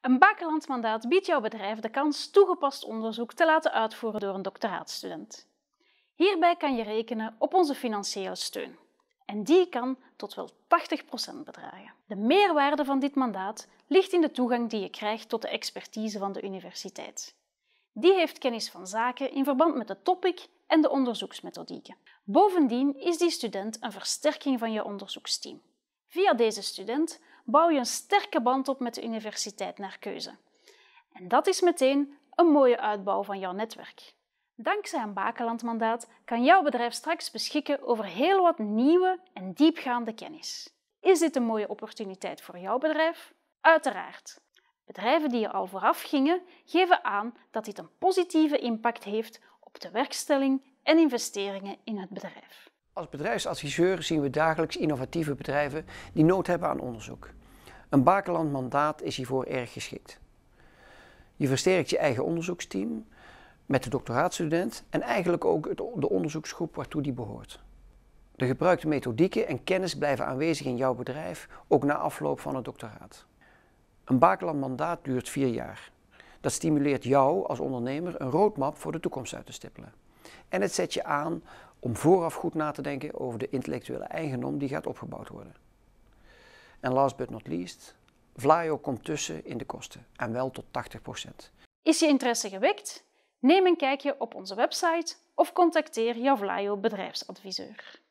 Een bakkerlandmandaat biedt jouw bedrijf de kans toegepast onderzoek te laten uitvoeren door een doctoraatstudent. Hierbij kan je rekenen op onze financiële steun. En die kan tot wel 80% bedragen. De meerwaarde van dit mandaat ligt in de toegang die je krijgt tot de expertise van de universiteit. Die heeft kennis van zaken in verband met de topic en de onderzoeksmethodieken. Bovendien is die student een versterking van je onderzoeksteam. Via deze student bouw je een sterke band op met de universiteit naar keuze. En dat is meteen een mooie uitbouw van jouw netwerk. Dankzij een bakenlandmandaat kan jouw bedrijf straks beschikken over heel wat nieuwe en diepgaande kennis. Is dit een mooie opportuniteit voor jouw bedrijf? Uiteraard. Bedrijven die er al vooraf gingen, geven aan dat dit een positieve impact heeft op de werkstelling en investeringen in het bedrijf. Als bedrijfsadviseur zien we dagelijks innovatieve bedrijven die nood hebben aan onderzoek. Een bakerland mandaat is hiervoor erg geschikt. Je versterkt je eigen onderzoeksteam met de doctoraatstudent en eigenlijk ook de onderzoeksgroep waartoe die behoort. De gebruikte methodieken en kennis blijven aanwezig in jouw bedrijf, ook na afloop van het doctoraat. Een bakerland mandaat duurt vier jaar. Dat stimuleert jou als ondernemer een roadmap voor de toekomst uit te stippelen. En het zet je aan om vooraf goed na te denken over de intellectuele eigendom die gaat opgebouwd worden. En last but not least, Vlaio komt tussen in de kosten en wel tot 80%. Is je interesse gewekt? Neem een kijkje op onze website of contacteer jouw Vlaio bedrijfsadviseur.